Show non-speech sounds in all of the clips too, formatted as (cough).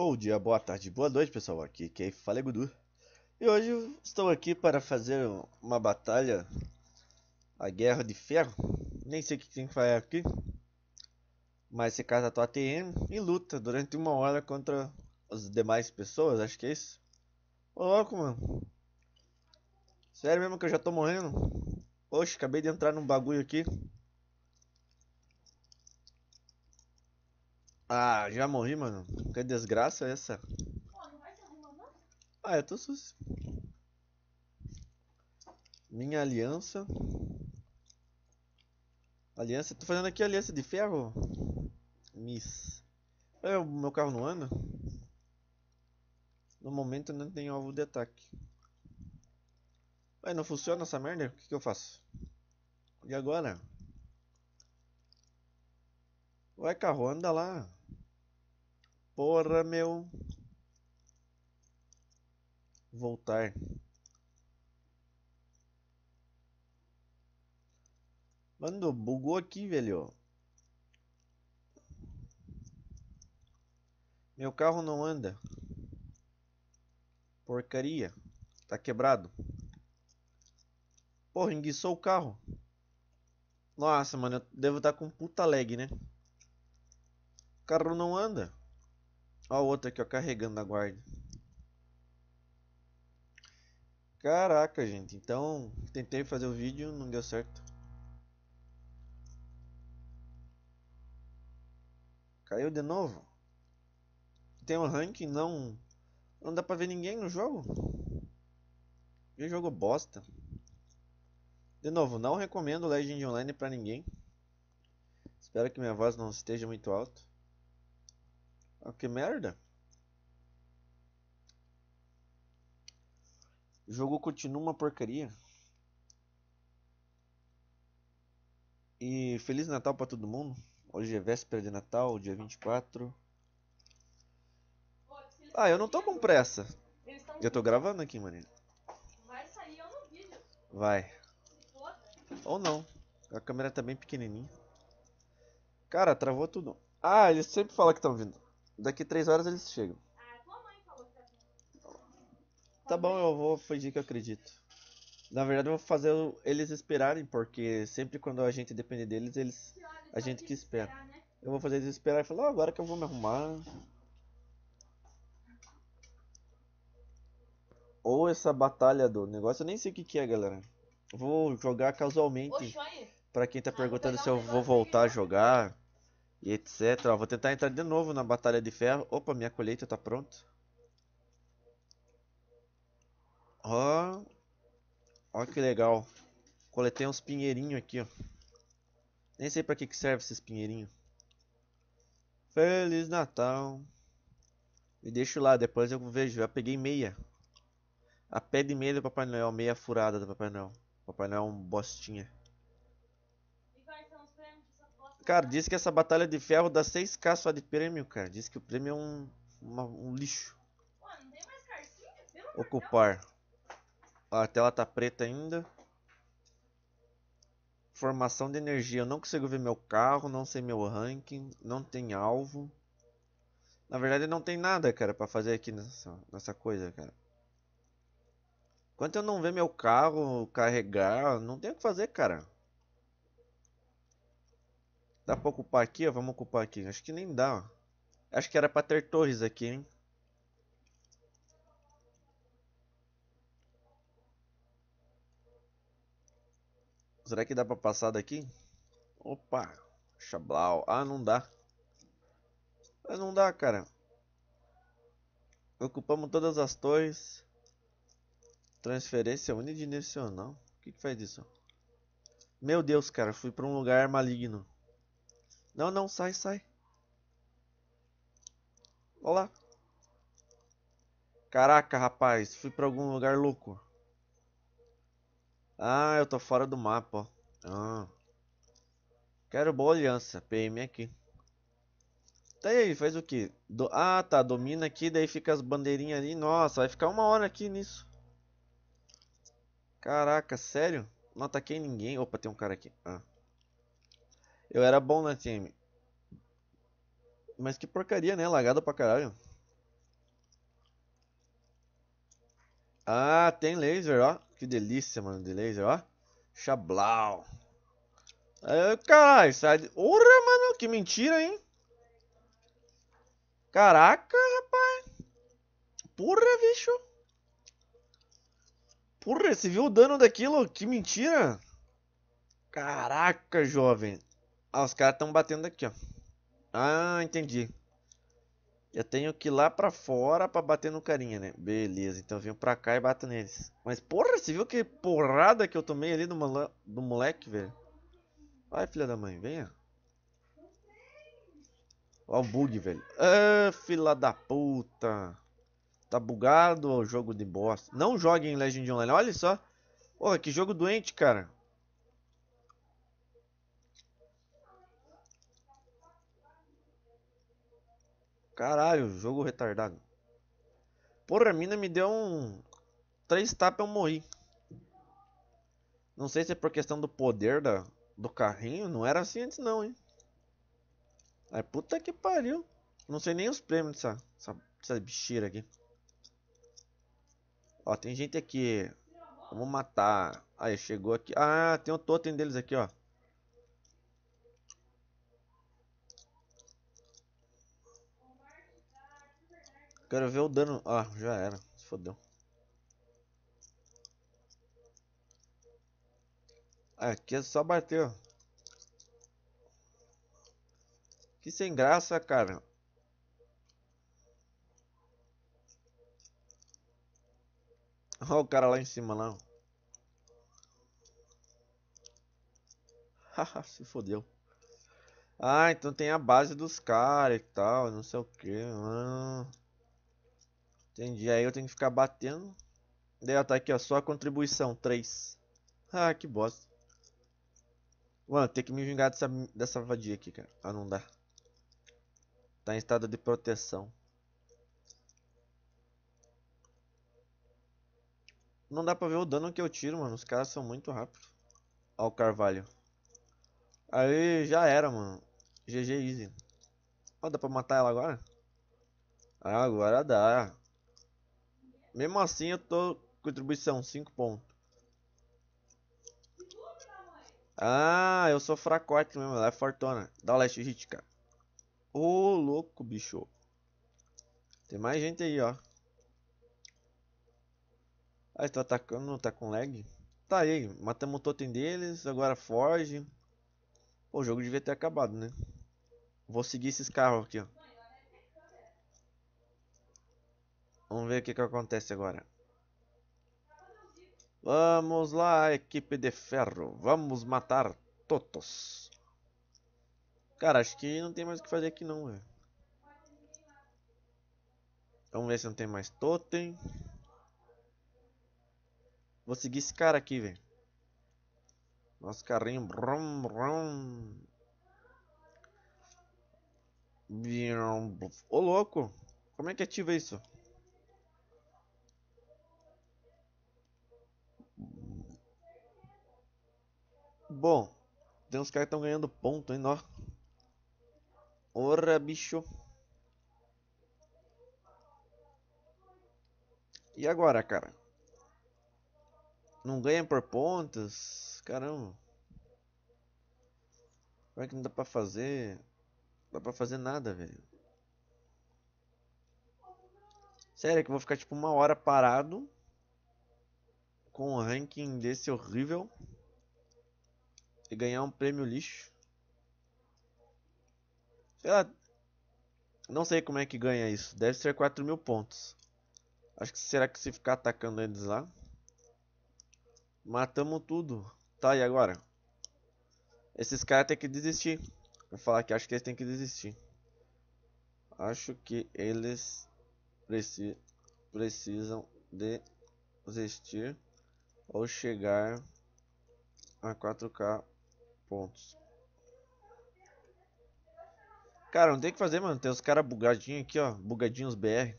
Bom dia, boa tarde, boa noite pessoal, aqui quem fala é Gudu E hoje estou aqui para fazer uma batalha A Guerra de Ferro Nem sei o que tem que fazer aqui Mas se casa a tua TM e luta durante uma hora contra as demais pessoas, acho que é isso Ô louco mano Sério mesmo que eu já tô morrendo? Oxe, acabei de entrar num bagulho aqui Ah, já morri, mano. Que desgraça é essa? vai Ah, eu tô sus. Minha aliança. Aliança, tô fazendo aqui aliança de ferro. Miss. É, o meu carro não anda. No momento não tem alvo de ataque. Ué, não funciona essa merda? O que, que eu faço? E agora? Ué, carro, anda lá. Porra, meu. Voltar. Mano, bugou aqui, velho. Meu carro não anda. Porcaria. Tá quebrado. Porra, enguiçou o carro. Nossa, mano, eu devo estar tá com puta lag, né? O carro não anda. Ó, o outro aqui, ó, carregando na guarda. Caraca, gente. Então, tentei fazer o vídeo, não deu certo. Caiu de novo. Tem um ranking, não... Não dá pra ver ninguém no jogo. Que jogo bosta. De novo, não recomendo Legend Online pra ninguém. Espero que minha voz não esteja muito alta. Ah, que merda. O jogo continua uma porcaria. E Feliz Natal para todo mundo. Hoje é véspera de Natal, dia 24. Ah, eu não tô com pressa. Eu tô gravando aqui, Marília. Vai sair ou no vídeo. Né? Vai. Ou não. A câmera tá bem pequenininha. Cara, travou tudo. Ah, eles sempre falam que estão vindo. Daqui três horas eles chegam. Tá bom, eu vou fingir que eu acredito. Na verdade, eu vou fazer eles esperarem, porque sempre quando a gente depende deles, eles a gente que espera. Eu vou fazer eles esperar e falar, oh, agora que eu vou me arrumar. Ou essa batalha do negócio, eu nem sei o que, que é, galera. Vou jogar casualmente. Pra quem tá ah, perguntando se eu vou voltar a jogar. E etc. Ó, vou tentar entrar de novo na Batalha de Ferro. Opa, minha colheita tá pronta. Ó. Ó que legal. Coletei uns pinheirinhos aqui, ó. Nem sei pra que, que serve esses pinheirinhos. Feliz Natal. Me deixo lá, depois eu vejo. Já peguei meia. A pé de meia do Papai Noel. Meia furada do Papai Noel. Papai Noel é um bostinha. Cara, diz que essa batalha de ferro dá 6k só de prêmio, cara. Diz que o prêmio é um, uma, um lixo. Ocupar. a tela tá preta ainda. Formação de energia. Eu não consigo ver meu carro, não sei meu ranking, não tem alvo. Na verdade não tem nada, cara, pra fazer aqui nessa, nessa coisa, cara. Enquanto eu não ver meu carro carregar, não tem o que fazer, cara. Dá pra ocupar aqui, ó. Vamos ocupar aqui. Acho que nem dá, ó. Acho que era pra ter torres aqui, hein. Será que dá pra passar daqui? Opa. Xablau. Ah, não dá. Mas ah, não dá, cara. Ocupamos todas as torres. Transferência unidimensional. O que, que faz isso? Meu Deus, cara. Fui pra um lugar maligno. Não, não, sai, sai. Olha lá. Caraca, rapaz, fui pra algum lugar louco. Ah, eu tô fora do mapa, ah. Quero boa aliança, PM aqui. Tá aí, faz o que? Do... Ah, tá, domina aqui, daí fica as bandeirinhas ali. Nossa, vai ficar uma hora aqui nisso. Caraca, sério? Não ataquei ninguém. Opa, tem um cara aqui. Ah. Eu era bom na time. Mas que porcaria, né? Lagada pra caralho. Ah, tem laser, ó. Que delícia, mano, de laser, ó. Xablau. caralho, sai de... Ora, mano, que mentira, hein? Caraca, rapaz. Porra, bicho. Porra, você viu o dano daquilo? Que mentira. Caraca, jovem. Ah, os caras estão batendo aqui, ó. Ah, entendi. Eu tenho que ir lá pra fora pra bater no carinha, né? Beleza, então eu venho pra cá e bato neles. Mas porra, você viu que porrada que eu tomei ali do, do moleque, velho? Vai, filha da mãe, venha. Olha o bug, velho. Ah, filha da puta. Tá bugado o jogo de bosta. Não joguem Legend Online, olha só. Porra, que jogo doente, cara. Caralho, jogo retardado. Porra, a mina me deu um. Três tapas e eu morri. Não sei se é por questão do poder da, do carrinho. Não era assim antes, não, hein. Ai, puta que pariu. Não sei nem os prêmios dessa, dessa, dessa bicheira aqui. Ó, tem gente aqui. Vamos matar. Aí, chegou aqui. Ah, tem o totem deles aqui, ó. Quero ver o dano. Ah, já era. Se fodeu. Ah, aqui é só bater. Que sem graça, cara. Olha o cara lá em cima lá. (laughs) Haha, se fodeu. Ah, então tem a base dos caras e tal, não sei o que. Ah. Entendi. Aí eu tenho que ficar batendo. Daí ó, tá aqui, ó, só a contribuição, 3. Ah, que bosta. Mano, tem que me vingar dessa, dessa vadia aqui, cara. Ah, não dá. Tá em estado de proteção. Não dá pra ver o dano que eu tiro, mano. Os caras são muito rápidos. Ó o carvalho. Aí já era, mano. GG easy. Ó, dá pra matar ela agora? Ah, agora dá. Mesmo assim eu tô contribuição 5 pontos. Ah, eu sou fracote mesmo, ela é fortona. Dá o last hit, cara. Ô, oh, louco, bicho. Tem mais gente aí, ó. Ah, tá atacando, não tá com lag? Tá aí, matamos o totem deles, agora foge. Pô, o jogo devia ter acabado, né? Vou seguir esses carros aqui, ó. Vamos ver o que, que acontece agora. Vamos lá, equipe de ferro. Vamos matar todos. Cara, acho que não tem mais o que fazer aqui não, velho. Vamos ver se não tem mais totem. Vou seguir esse cara aqui, velho. Nosso carrinho. Brum, brum. Ô, louco. Como é que ativa isso? Bom, tem uns caras que estão ganhando ponto, hein, ó. Ora, bicho. E agora, cara? Não ganha por pontos? Caramba. Como é que não dá pra fazer? Não dá pra fazer nada, velho. Sério, que eu vou ficar tipo uma hora parado. Com o um ranking desse horrível e ganhar um prêmio lixo. Sei lá. Não sei como é que ganha isso. Deve ser 4 mil pontos. Acho que será que se ficar atacando eles lá? Matamos tudo. Tá, e agora? Esses caras têm que desistir. Vou falar que acho que eles têm que desistir. Acho que eles preci precisam desistir ou chegar a 4K pontos. Cara, não tem o que fazer, mano. Tem os caras bugadinhos aqui, ó. Bugadinhos BR.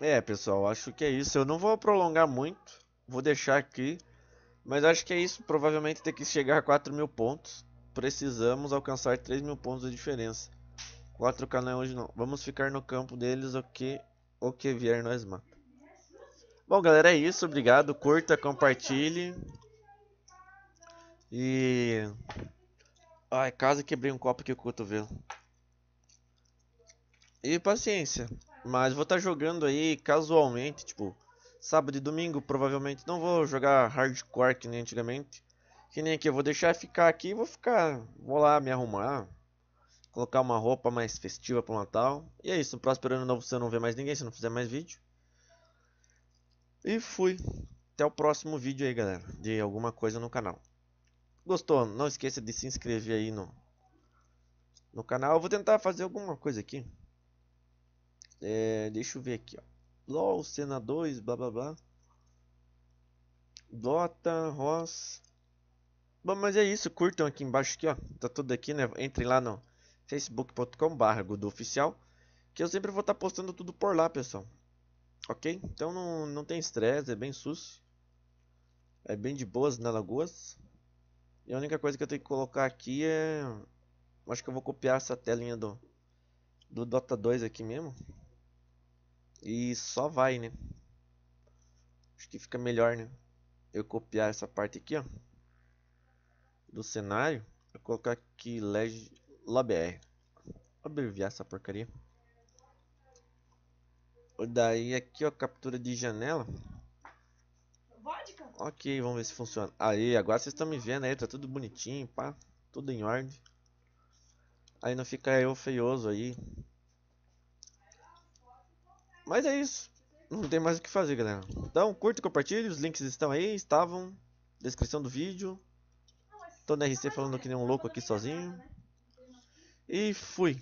É, pessoal, acho que é isso. Eu não vou prolongar muito. Vou deixar aqui mas acho que é isso. Provavelmente tem que chegar a 4 mil pontos. Precisamos alcançar 3 mil pontos de diferença. 4k não é hoje não. Vamos ficar no campo deles o que, o que vier nós mata. Bom, galera, é isso. Obrigado. Curta, compartilhe. E... Ai, quase quebrei um copo aqui com o cotovelo. E paciência. Mas vou estar tá jogando aí casualmente, tipo... Sábado e domingo provavelmente não vou jogar hardcore que nem antigamente. Que nem aqui, eu vou deixar ficar aqui e vou ficar. Vou lá me arrumar. Colocar uma roupa mais festiva pro Natal. E é isso. No próximo ano novo você não vê mais ninguém, se não fizer mais vídeo. E fui. Até o próximo vídeo aí, galera. De alguma coisa no canal. Gostou? Não esqueça de se inscrever aí no, no canal. Eu vou tentar fazer alguma coisa aqui. É, deixa eu ver aqui, ó. Lol, Cena 2, blá blá blá. Dota, Ross. Bom, mas é isso. Curtam aqui embaixo aqui, ó. Tá tudo aqui, né? Entrem lá no facebook.com.br do Oficial. Que eu sempre vou estar tá postando tudo por lá, pessoal. Ok? Então não, não tem estresse, é bem sus. É bem de boas na Lagoas. E a única coisa que eu tenho que colocar aqui é... Acho que eu vou copiar essa telinha do, do Dota 2 aqui mesmo. E só vai, né? Acho que fica melhor, né? Eu copiar essa parte aqui, ó. Do cenário. Eu colocar aqui leg LabR. Abreviar essa porcaria. Daí aqui, ó, captura de janela. Vodka. Ok, vamos ver se funciona. Aí, agora vocês estão me vendo aí, tá tudo bonitinho, pá. Tudo em ordem. Aí não fica eu feioso aí. Mas é isso. Não tem mais o que fazer, galera. Então, curta e compartilhe. Os links estão aí, estavam. Descrição do vídeo. Tô na RC falando que nem um louco aqui sozinho. E fui.